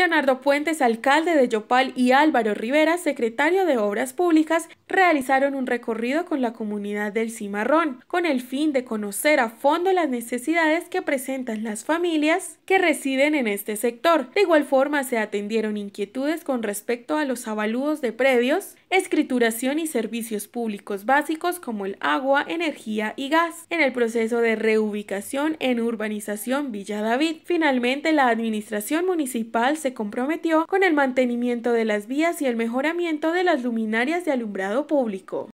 Leonardo Puentes, alcalde de Yopal, y Álvaro Rivera, secretario de Obras Públicas, realizaron un recorrido con la comunidad del Cimarrón, con el fin de conocer a fondo las necesidades que presentan las familias que residen en este sector. De igual forma, se atendieron inquietudes con respecto a los avaludos de predios escrituración y servicios públicos básicos como el agua, energía y gas, en el proceso de reubicación en urbanización Villa David. Finalmente, la administración municipal se comprometió con el mantenimiento de las vías y el mejoramiento de las luminarias de alumbrado público.